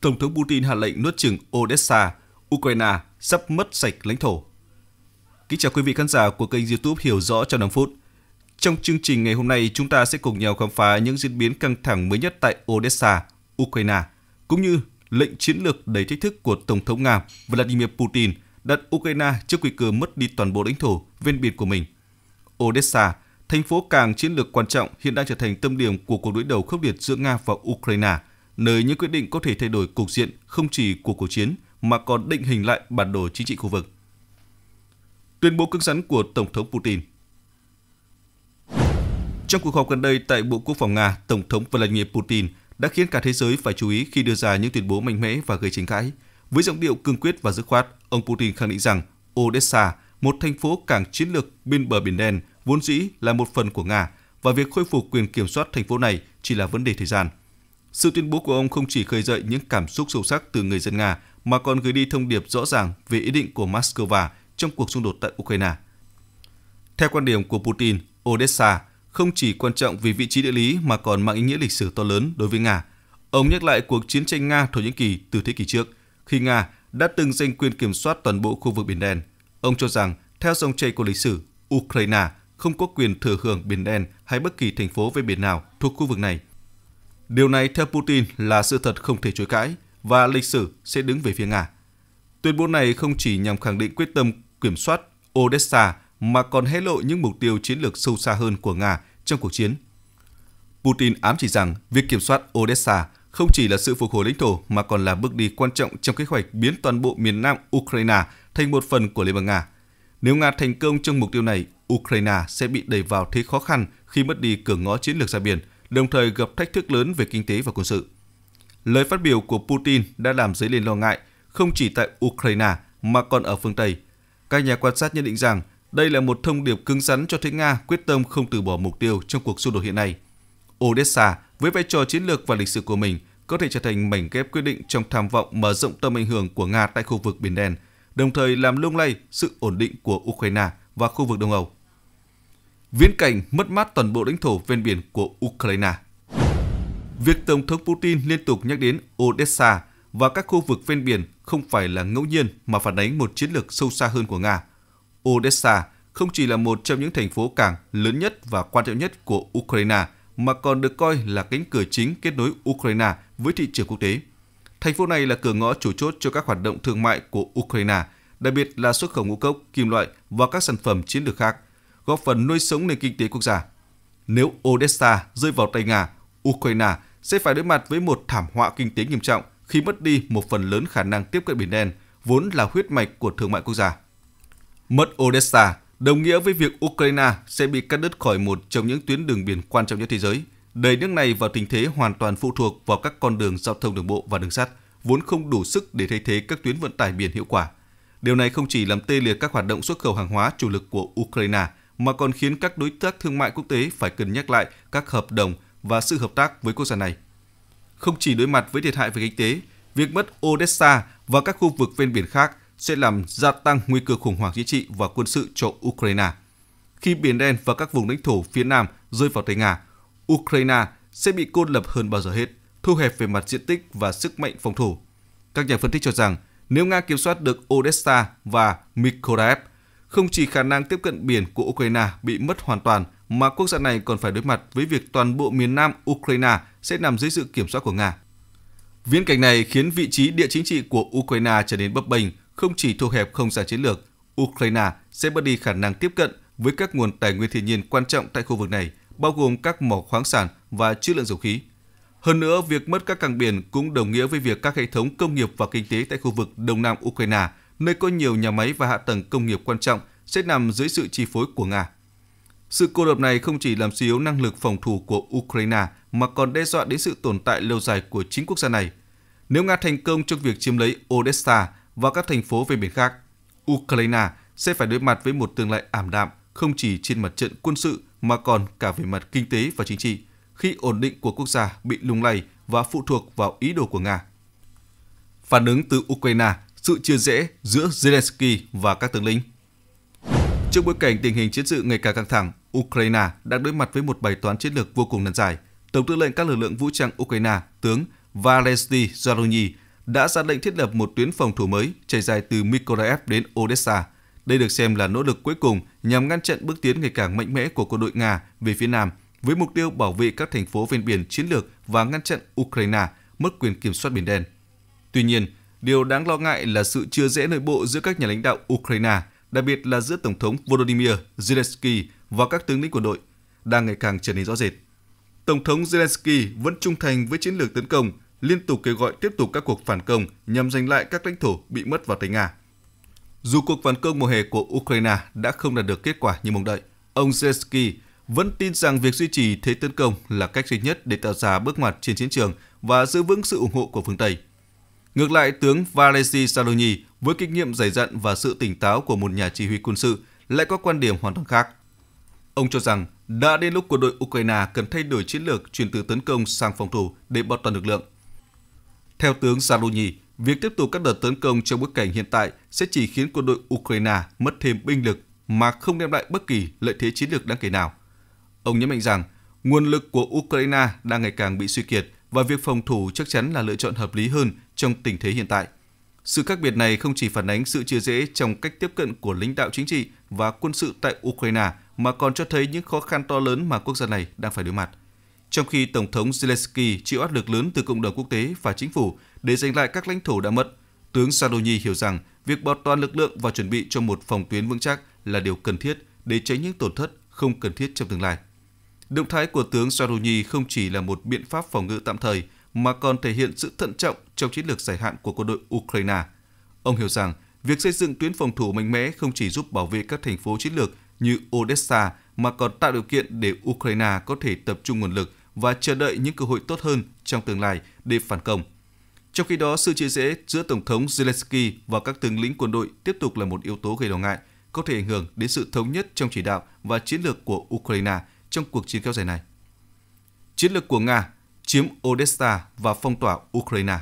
Tổng thống Putin hạ lệnh nuốt chừng Odessa, Ukraine sắp mất sạch lãnh thổ. Kính chào quý vị khán giả của kênh YouTube Hiểu rõ trong 5 phút. Trong chương trình ngày hôm nay, chúng ta sẽ cùng nhau khám phá những diễn biến căng thẳng mới nhất tại Odessa, Ukraine, cũng như lệnh chiến lược đầy thách thức của Tổng thống Nga Vladimir Putin đặt Ukraine trước nguy cơ mất đi toàn bộ lãnh thổ ven biển của mình. Odessa, thành phố càng chiến lược quan trọng hiện đang trở thành tâm điểm của cuộc đối đầu khốc liệt giữa Nga và Ukraine nơi những quyết định có thể thay đổi cục diện không chỉ của cuộc chiến mà còn định hình lại bản đồ chính trị khu vực. Tuyên bố cứng rắn của Tổng thống Putin Trong cuộc họp gần đây tại Bộ Quốc phòng Nga, Tổng thống Vladimir Putin đã khiến cả thế giới phải chú ý khi đưa ra những tuyên bố mạnh mẽ và gây tranh cãi. Với giọng điệu cương quyết và dứt khoát, ông Putin khẳng định rằng Odessa, một thành phố cảng chiến lược bên bờ Biển Đen, vốn dĩ là một phần của Nga và việc khôi phục quyền kiểm soát thành phố này chỉ là vấn đề thời gian – sự tuyên bố của ông không chỉ khơi dậy những cảm xúc sâu sắc từ người dân Nga mà còn gửi đi thông điệp rõ ràng về ý định của Moscow trong cuộc xung đột tại Ukraine. Theo quan điểm của Putin, Odessa không chỉ quan trọng vì vị trí địa lý mà còn mang ý nghĩa lịch sử to lớn đối với Nga. Ông nhắc lại cuộc chiến tranh Nga-Thổ Nhĩ Kỳ từ thế kỷ trước, khi Nga đã từng giành quyền kiểm soát toàn bộ khu vực Biển Đen. Ông cho rằng, theo dòng chảy của lịch sử, Ukraine không có quyền thừa hưởng Biển Đen hay bất kỳ thành phố ven biển nào thuộc khu vực này Điều này theo Putin là sự thật không thể chối cãi và lịch sử sẽ đứng về phía Nga. Tuyên bố này không chỉ nhằm khẳng định quyết tâm kiểm soát Odessa mà còn hé lộ những mục tiêu chiến lược sâu xa hơn của Nga trong cuộc chiến. Putin ám chỉ rằng việc kiểm soát Odessa không chỉ là sự phục hồi lãnh thổ mà còn là bước đi quan trọng trong kế hoạch biến toàn bộ miền nam Ukraine thành một phần của Liên bang Nga. Nếu Nga thành công trong mục tiêu này, Ukraine sẽ bị đẩy vào thế khó khăn khi mất đi cửa ngõ chiến lược ra biển – đồng thời gặp thách thức lớn về kinh tế và quân sự. Lời phát biểu của Putin đã làm dấy lên lo ngại không chỉ tại Ukraine mà còn ở phương Tây. Các nhà quan sát nhận định rằng đây là một thông điệp cứng rắn cho thấy Nga quyết tâm không từ bỏ mục tiêu trong cuộc xung đột hiện nay. Odessa, với vai trò chiến lược và lịch sử của mình, có thể trở thành mảnh ghép quyết định trong tham vọng mở rộng tầm ảnh hưởng của Nga tại khu vực Biển Đen, đồng thời làm lung lay sự ổn định của Ukraine và khu vực Đông Âu viễn cảnh mất mát toàn bộ lãnh thổ ven biển của Ukraine. Việc Tổng thống Putin liên tục nhắc đến Odessa và các khu vực ven biển không phải là ngẫu nhiên mà phản ánh một chiến lược sâu xa hơn của Nga. Odessa không chỉ là một trong những thành phố cảng lớn nhất và quan trọng nhất của Ukraine, mà còn được coi là cánh cửa chính kết nối Ukraine với thị trường quốc tế. Thành phố này là cửa ngõ chủ chốt cho các hoạt động thương mại của Ukraine, đặc biệt là xuất khẩu ngũ cốc, kim loại và các sản phẩm chiến lược khác – góp phần nuôi sống nền kinh tế quốc gia. Nếu Odessa rơi vào tay Nga, Ukraine sẽ phải đối mặt với một thảm họa kinh tế nghiêm trọng khi mất đi một phần lớn khả năng tiếp cận Biển Đen, vốn là huyết mạch của thương mại quốc gia. Mất Odessa đồng nghĩa với việc Ukraine sẽ bị cắt đứt khỏi một trong những tuyến đường biển quan trọng nhất thế giới, đẩy nước này vào tình thế hoàn toàn phụ thuộc vào các con đường giao thông đường bộ và đường sắt, vốn không đủ sức để thay thế các tuyến vận tải biển hiệu quả. Điều này không chỉ làm tê liệt các hoạt động xuất khẩu hàng hóa chủ lực của Ukraine, mà còn khiến các đối tác thương mại quốc tế phải cân nhắc lại các hợp đồng và sự hợp tác với quốc gia này. Không chỉ đối mặt với thiệt hại về kinh tế, việc mất Odessa và các khu vực ven biển khác sẽ làm gia tăng nguy cơ khủng hoảng chính trị và quân sự cho Ukraine. Khi Biển Đen và các vùng lãnh thổ phía Nam rơi vào tay Nga, Ukraine sẽ bị cô lập hơn bao giờ hết, thu hẹp về mặt diện tích và sức mạnh phòng thủ. Các nhà phân tích cho rằng, nếu Nga kiểm soát được Odessa và Mykolaiv, không chỉ khả năng tiếp cận biển của Ukraine bị mất hoàn toàn, mà quốc gia này còn phải đối mặt với việc toàn bộ miền nam Ukraine sẽ nằm dưới sự kiểm soát của Nga. Viễn cảnh này khiến vị trí địa chính trị của Ukraine trở nên bấp bênh, không chỉ thu hẹp không gian chiến lược, Ukraine sẽ mất đi khả năng tiếp cận với các nguồn tài nguyên thiên nhiên quan trọng tại khu vực này, bao gồm các mỏ khoáng sản và chữ lượng dầu khí. Hơn nữa, việc mất các cảng biển cũng đồng nghĩa với việc các hệ thống công nghiệp và kinh tế tại khu vực Đông Nam Ukraine nơi có nhiều nhà máy và hạ tầng công nghiệp quan trọng sẽ nằm dưới sự chi phối của Nga. Sự cô lập này không chỉ làm suy yếu năng lực phòng thủ của Ukraine mà còn đe dọa đến sự tồn tại lâu dài của chính quốc gia này. Nếu Nga thành công trong việc chiếm lấy Odessa và các thành phố ven biển khác, Ukraine sẽ phải đối mặt với một tương lai ảm đạm không chỉ trên mặt trận quân sự mà còn cả về mặt kinh tế và chính trị, khi ổn định của quốc gia bị lung lay và phụ thuộc vào ý đồ của Nga. Phản ứng từ Ukraine sự chia rẽ giữa Zelensky và các tướng lĩnh. Trước bối cảnh tình hình chiến sự ngày càng căng thẳng, Ukraine đang đối mặt với một bài toán chiến lược vô cùng nan giải. Tổng tư lệnh các lực lượng vũ trang Ukraine, tướng Valery Zaluzny đã ra lệnh thiết lập một tuyến phòng thủ mới trải dài từ Mykolaiv đến Odessa. Đây được xem là nỗ lực cuối cùng nhằm ngăn chặn bước tiến ngày càng mạnh mẽ của quân đội Nga về phía Nam với mục tiêu bảo vệ các thành phố ven biển chiến lược và ngăn chặn Ukraine mất quyền kiểm soát Biển Đen. Tuy nhiên, Điều đáng lo ngại là sự chia rẽ nội bộ giữa các nhà lãnh đạo Ukraine, đặc biệt là giữa Tổng thống Volodymyr Zelensky và các tướng lĩnh quân đội, đang ngày càng trở nên rõ rệt. Tổng thống Zelensky vẫn trung thành với chiến lược tấn công, liên tục kêu gọi tiếp tục các cuộc phản công nhằm giành lại các lãnh thổ bị mất vào tay Nga. Dù cuộc phản công mùa hè của Ukraine đã không đạt được kết quả như mong đợi, ông Zelensky vẫn tin rằng việc duy trì thế tấn công là cách duy nhất để tạo ra bước ngoặt trên chiến trường và giữ vững sự ủng hộ của phương Tây. Ngược lại, tướng Valery Saloni với kinh nghiệm dày dặn và sự tỉnh táo của một nhà chỉ huy quân sự lại có quan điểm hoàn toàn khác. Ông cho rằng đã đến lúc quân đội Ukraine cần thay đổi chiến lược chuyển từ tấn công sang phòng thủ để bảo toàn lực lượng. Theo tướng Saloni, việc tiếp tục các đợt tấn công trong bối cảnh hiện tại sẽ chỉ khiến quân đội Ukraine mất thêm binh lực mà không đem lại bất kỳ lợi thế chiến lược đáng kể nào. Ông nhấn mạnh rằng nguồn lực của Ukraine đang ngày càng bị suy kiệt và việc phòng thủ chắc chắn là lựa chọn hợp lý hơn trong tình thế hiện tại. Sự khác biệt này không chỉ phản ánh sự chia rẽ trong cách tiếp cận của lãnh đạo chính trị và quân sự tại Ukraine mà còn cho thấy những khó khăn to lớn mà quốc gia này đang phải đối mặt. Trong khi Tổng thống Zelensky chịu áp lực lớn từ cộng đồng quốc tế và chính phủ để giành lại các lãnh thổ đã mất, tướng Sadoni hiểu rằng việc bảo toàn lực lượng và chuẩn bị cho một phòng tuyến vững chắc là điều cần thiết để tránh những tổn thất không cần thiết trong tương lai. Động thái của tướng Saroni không chỉ là một biện pháp phòng ngự tạm thời mà còn thể hiện sự thận trọng trong chiến lược dài hạn của quân đội Ukraine. Ông hiểu rằng, việc xây dựng tuyến phòng thủ mạnh mẽ không chỉ giúp bảo vệ các thành phố chiến lược như Odessa mà còn tạo điều kiện để Ukraine có thể tập trung nguồn lực và chờ đợi những cơ hội tốt hơn trong tương lai để phản công. Trong khi đó, sự chia rẽ giữa Tổng thống Zelensky và các tướng lĩnh quân đội tiếp tục là một yếu tố gây lo ngại, có thể ảnh hưởng đến sự thống nhất trong chỉ đạo và chiến lược của Ukraine trong cuộc chiến kéo dài này. Chiến lược của Nga chiếm Odessa và phong tỏa Ukraine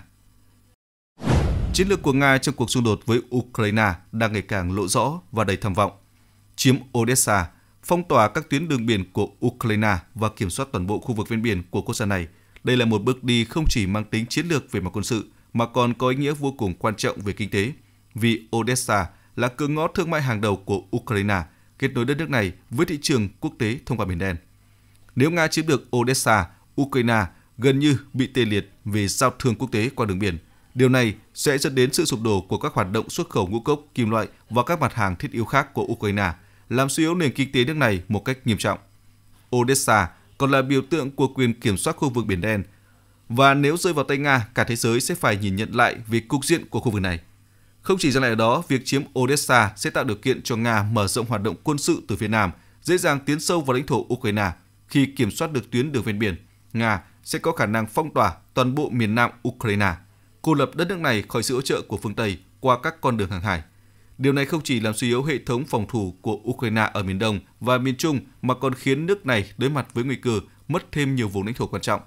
chiến lược của Nga trong cuộc xung đột với Ukraine đang ngày càng lộ rõ và đầy tham vọng. Chiếm Odessa, phong tỏa các tuyến đường biển của Ukraine và kiểm soát toàn bộ khu vực ven biển của quốc gia này. Đây là một bước đi không chỉ mang tính chiến lược về mặt quân sự mà còn có ý nghĩa vô cùng quan trọng về kinh tế, vì Odessa là cửa ngõ thương mại hàng đầu của Ukraine, kết nối đất nước này với thị trường quốc tế thông qua Biển Đen. Nếu Nga chiếm được Odessa, Ukraine gần như bị tê liệt về giao thương quốc tế qua đường biển, Điều này sẽ dẫn đến sự sụp đổ của các hoạt động xuất khẩu ngũ cốc, kim loại và các mặt hàng thiết yếu khác của Ukraine, làm suy yếu nền kinh tế nước này một cách nghiêm trọng. Odessa còn là biểu tượng của quyền kiểm soát khu vực Biển Đen, và nếu rơi vào tay Nga, cả thế giới sẽ phải nhìn nhận lại việc cục diện của khu vực này. Không chỉ dừng lại ở đó, việc chiếm Odessa sẽ tạo điều kiện cho Nga mở rộng hoạt động quân sự từ phía Nam, dễ dàng tiến sâu vào lãnh thổ Ukraine. Khi kiểm soát được tuyến đường ven biển, Nga sẽ có khả năng phong tỏa toàn bộ miền Nam Ukraine cô lập đất nước này khỏi sự hỗ trợ của phương Tây qua các con đường hàng hải. Điều này không chỉ làm suy yếu hệ thống phòng thủ của Ukraine ở miền Đông và miền Trung mà còn khiến nước này đối mặt với nguy cơ mất thêm nhiều vùng lãnh thổ quan trọng.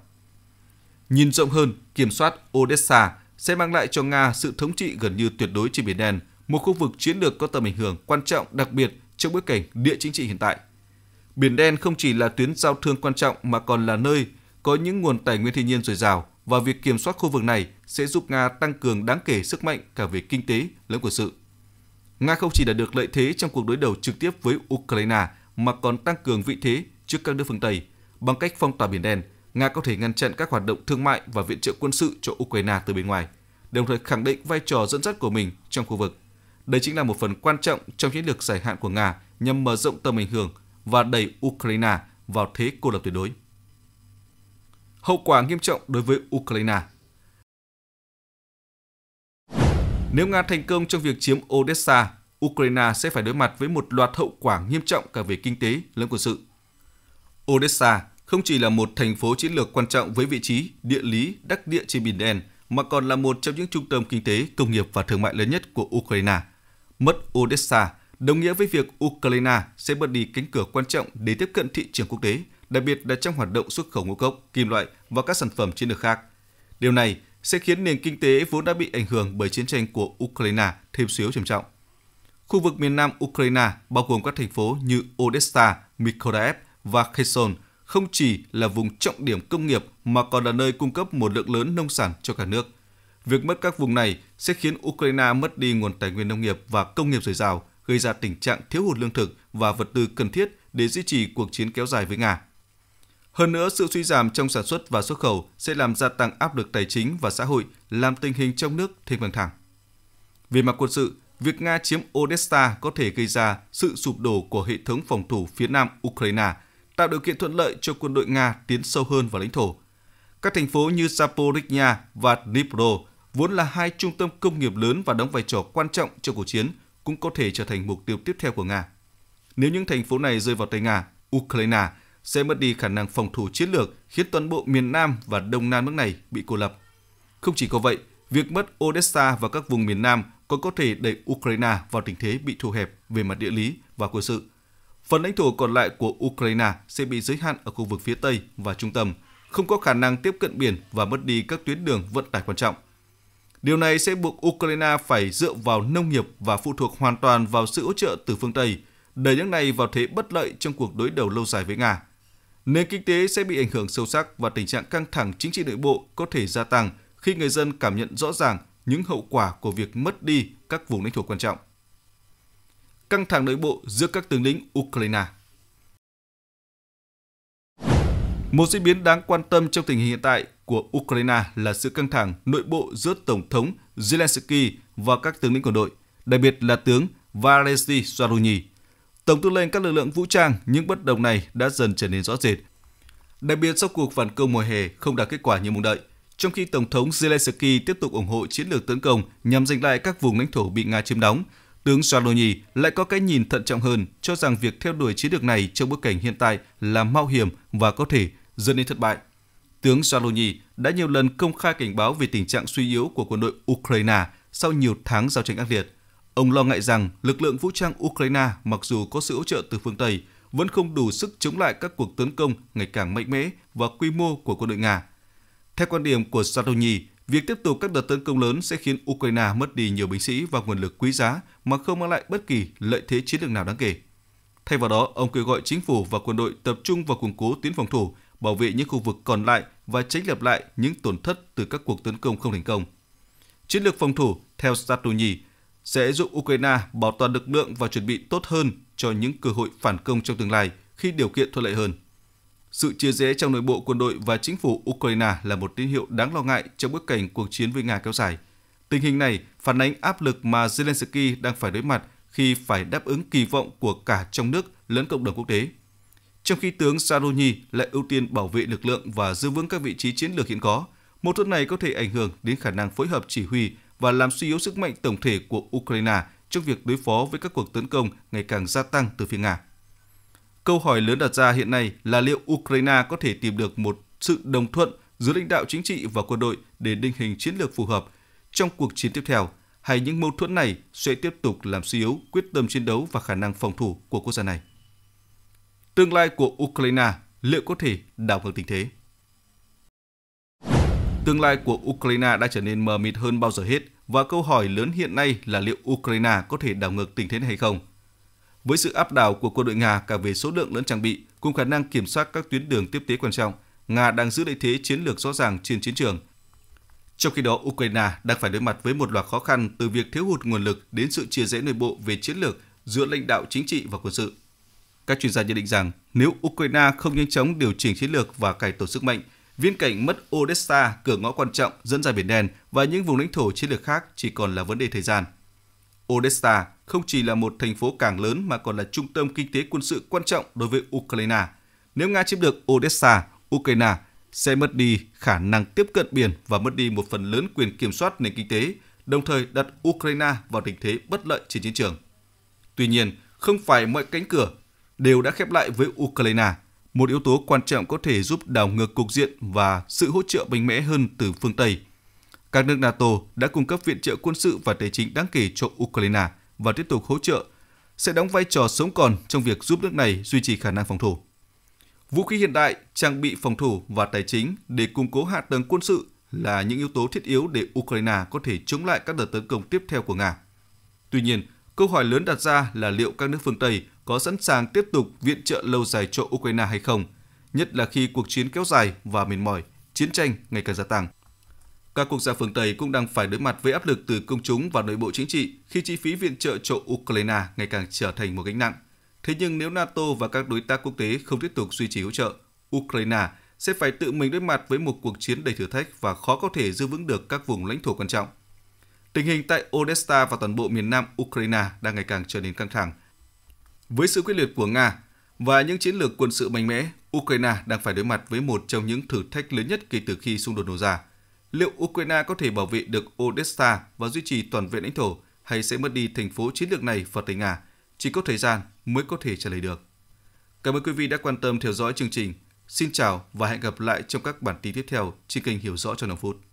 Nhìn rộng hơn, kiểm soát Odessa sẽ mang lại cho Nga sự thống trị gần như tuyệt đối trên Biển Đen, một khu vực chiến lược có tầm ảnh hưởng quan trọng đặc biệt trong bối cảnh địa chính trị hiện tại. Biển Đen không chỉ là tuyến giao thương quan trọng mà còn là nơi có những nguồn tài nguyên thiên nhiên dồi dào, và việc kiểm soát khu vực này sẽ giúp Nga tăng cường đáng kể sức mạnh cả về kinh tế lẫn quân sự. Nga không chỉ đạt được lợi thế trong cuộc đối đầu trực tiếp với Ukraine mà còn tăng cường vị thế trước các nước phương Tây. Bằng cách phong tỏa Biển Đen, Nga có thể ngăn chặn các hoạt động thương mại và viện trợ quân sự cho Ukraine từ bên ngoài, đồng thời khẳng định vai trò dẫn dắt của mình trong khu vực. Đây chính là một phần quan trọng trong chiến lược dài hạn của Nga nhằm mở rộng tầm ảnh hưởng và đẩy Ukraine vào thế cô lập tuyệt đối hậu quả nghiêm trọng đối với Ukraine. Nếu Nga thành công trong việc chiếm Odessa, Ukraine sẽ phải đối mặt với một loạt hậu quả nghiêm trọng cả về kinh tế lẫn quân sự. Odessa không chỉ là một thành phố chiến lược quan trọng với vị trí, địa lý, đắc địa trên Biển Đen, mà còn là một trong những trung tâm kinh tế, công nghiệp và thương mại lớn nhất của Ukraine. Mất Odessa đồng nghĩa với việc Ukraine sẽ mất đi cánh cửa quan trọng để tiếp cận thị trường quốc tế – đặc biệt là trong hoạt động xuất khẩu ngũ cốc, kim loại và các sản phẩm chiến lược khác. Điều này sẽ khiến nền kinh tế vốn đã bị ảnh hưởng bởi chiến tranh của Ukraine thêm xíu trầm trọng. Khu vực miền nam Ukraine bao gồm các thành phố như Odessa, Mykolaiv và Kherson không chỉ là vùng trọng điểm công nghiệp mà còn là nơi cung cấp một lượng lớn nông sản cho cả nước. Việc mất các vùng này sẽ khiến Ukraine mất đi nguồn tài nguyên nông nghiệp và công nghiệp dồi dào, gây ra tình trạng thiếu hụt lương thực và vật tư cần thiết để duy trì cuộc chiến kéo dài với Nga. Hơn nữa, sự suy giảm trong sản xuất và xuất khẩu sẽ làm gia tăng áp lực tài chính và xã hội, làm tình hình trong nước thêm căng thẳng. Về mặt quân sự, việc Nga chiếm Odessa có thể gây ra sự sụp đổ của hệ thống phòng thủ phía nam Ukraine, tạo điều kiện thuận lợi cho quân đội Nga tiến sâu hơn vào lãnh thổ. Các thành phố như Zaporizhia và Dnipro vốn là hai trung tâm công nghiệp lớn và đóng vai trò quan trọng trong cuộc chiến, cũng có thể trở thành mục tiêu tiếp theo của Nga. Nếu những thành phố này rơi vào tay Nga, Ukraine sẽ mất đi khả năng phòng thủ chiến lược khiến toàn bộ miền Nam và Đông Nam nước này bị cô lập. Không chỉ có vậy, việc mất Odessa và các vùng miền Nam còn có thể đẩy Ukraine vào tình thế bị thu hẹp về mặt địa lý và quân sự. Phần lãnh thổ còn lại của Ukraine sẽ bị giới hạn ở khu vực phía Tây và Trung tâm, không có khả năng tiếp cận biển và mất đi các tuyến đường vận tải quan trọng. Điều này sẽ buộc Ukraine phải dựa vào nông nghiệp và phụ thuộc hoàn toàn vào sự hỗ trợ từ phương Tây, đẩy nước này vào thế bất lợi trong cuộc đối đầu lâu dài với Nga. Nền kinh tế sẽ bị ảnh hưởng sâu sắc và tình trạng căng thẳng chính trị nội bộ có thể gia tăng khi người dân cảm nhận rõ ràng những hậu quả của việc mất đi các vùng lãnh thổ quan trọng. Căng thẳng nội bộ giữa các tướng lĩnh Ukraine Một diễn biến đáng quan tâm trong tình hình hiện tại của Ukraine là sự căng thẳng nội bộ giữa Tổng thống Zelensky và các tướng lĩnh quân đội, đặc biệt là tướng Valery Sharony, Tổng tư lệnh các lực lượng vũ trang, những bất đồng này đã dần trở nên rõ rệt. Đặc biệt sau cuộc phản công mùa hè không đạt kết quả như mong đợi, trong khi Tổng thống Zelensky tiếp tục ủng hộ chiến lược tấn công nhằm giành lại các vùng lãnh thổ bị Nga chiếm đóng, tướng Zalony lại có cái nhìn thận trọng hơn, cho rằng việc theo đuổi chiến lược này trong bối cảnh hiện tại là mạo hiểm và có thể dẫn đến thất bại. Tướng Zalony đã nhiều lần công khai cảnh báo về tình trạng suy yếu của quân đội Ukraine sau nhiều tháng giao tranh ác liệt – Ông lo ngại rằng lực lượng vũ trang Ukraine mặc dù có sự hỗ trợ từ phương Tây vẫn không đủ sức chống lại các cuộc tấn công ngày càng mạnh mẽ và quy mô của quân đội Nga. Theo quan điểm của Sadoni, việc tiếp tục các đợt tấn công lớn sẽ khiến Ukraine mất đi nhiều binh sĩ và nguồn lực quý giá mà không mang lại bất kỳ lợi thế chiến lược nào đáng kể. Thay vào đó, ông kêu gọi chính phủ và quân đội tập trung vào củng cố tuyến phòng thủ, bảo vệ những khu vực còn lại và tránh lặp lại những tổn thất từ các cuộc tấn công không thành công. Chiến lược phòng thủ, theo Satoni, sẽ giúp Ukraine bảo toàn lực lượng và chuẩn bị tốt hơn cho những cơ hội phản công trong tương lai khi điều kiện thuận lợi hơn. Sự chia rẽ trong nội bộ quân đội và chính phủ Ukraine là một tín hiệu đáng lo ngại trong bối cảnh cuộc chiến với Nga kéo dài. Tình hình này phản ánh áp lực mà Zelensky đang phải đối mặt khi phải đáp ứng kỳ vọng của cả trong nước lẫn cộng đồng quốc tế. Trong khi tướng Sarony lại ưu tiên bảo vệ lực lượng và giữ vững các vị trí chiến lược hiện có, mâu thuẫn này có thể ảnh hưởng đến khả năng phối hợp chỉ huy và làm suy yếu sức mạnh tổng thể của Ukraine trong việc đối phó với các cuộc tấn công ngày càng gia tăng từ phía Nga. Câu hỏi lớn đặt ra hiện nay là liệu Ukraine có thể tìm được một sự đồng thuận giữa lãnh đạo chính trị và quân đội để định hình chiến lược phù hợp trong cuộc chiến tiếp theo hay những mâu thuẫn này sẽ tiếp tục làm suy yếu quyết tâm chiến đấu và khả năng phòng thủ của quốc gia này. Tương lai của Ukraine liệu có thể đảo ngược tình thế? Tương lai của Ukraine đã trở nên mờ mịt hơn bao giờ hết và câu hỏi lớn hiện nay là liệu Ukraine có thể đảo ngược tình thế này hay không. Với sự áp đảo của quân đội Nga cả về số lượng lẫn trang bị, cùng khả năng kiểm soát các tuyến đường tiếp tế quan trọng, Nga đang giữ lợi thế chiến lược rõ ràng trên chiến trường. Trong khi đó, Ukraine đang phải đối mặt với một loạt khó khăn từ việc thiếu hụt nguồn lực đến sự chia rẽ nội bộ về chiến lược giữa lãnh đạo chính trị và quân sự. Các chuyên gia nhận định rằng nếu Ukraine không nhanh chóng điều chỉnh chiến lược và cải tổ sức mạnh, Viên cảnh mất Odessa, cửa ngõ quan trọng dẫn ra Biển Đen và những vùng lãnh thổ chiến lược khác chỉ còn là vấn đề thời gian. Odessa không chỉ là một thành phố cảng lớn mà còn là trung tâm kinh tế quân sự quan trọng đối với Ukraine. Nếu Nga chiếm được Odessa, Ukraine sẽ mất đi khả năng tiếp cận biển và mất đi một phần lớn quyền kiểm soát nền kinh tế, đồng thời đặt Ukraine vào tình thế bất lợi trên chiến trường. Tuy nhiên, không phải mọi cánh cửa đều đã khép lại với Ukraine – một yếu tố quan trọng có thể giúp đảo ngược cục diện và sự hỗ trợ mạnh mẽ hơn từ phương Tây. Các nước NATO đã cung cấp viện trợ quân sự và tài chính đáng kể cho Ukraine và tiếp tục hỗ trợ sẽ đóng vai trò sống còn trong việc giúp nước này duy trì khả năng phòng thủ. Vũ khí hiện đại, trang bị phòng thủ và tài chính để củng cố hạ tầng quân sự là những yếu tố thiết yếu để Ukraine có thể chống lại các đợt tấn công tiếp theo của Nga. Tuy nhiên, Câu hỏi lớn đặt ra là liệu các nước phương Tây có sẵn sàng tiếp tục viện trợ lâu dài cho Ukraine hay không, nhất là khi cuộc chiến kéo dài và mệt mỏi, chiến tranh ngày càng gia tăng. Các quốc gia phương Tây cũng đang phải đối mặt với áp lực từ công chúng và nội bộ chính trị khi chi phí viện trợ cho Ukraine ngày càng trở thành một gánh nặng. Thế nhưng nếu NATO và các đối tác quốc tế không tiếp tục duy trì hỗ trợ, Ukraine sẽ phải tự mình đối mặt với một cuộc chiến đầy thử thách và khó có thể giữ vững được các vùng lãnh thổ quan trọng. Tình hình tại Odessa và toàn bộ miền nam Ukraine đang ngày càng trở nên căng thẳng. Với sự quyết liệt của Nga và những chiến lược quân sự mạnh mẽ, Ukraine đang phải đối mặt với một trong những thử thách lớn nhất kể từ khi xung đột nổ ra. Liệu Ukraine có thể bảo vệ được Odessa và duy trì toàn vẹn lãnh thổ hay sẽ mất đi thành phố chiến lược này vào tay Nga? Chỉ có thời gian mới có thể trả lời được. Cảm ơn quý vị đã quan tâm theo dõi chương trình. Xin chào và hẹn gặp lại trong các bản tin tiếp theo trên kênh Hiểu Rõ cho Đồng Phút.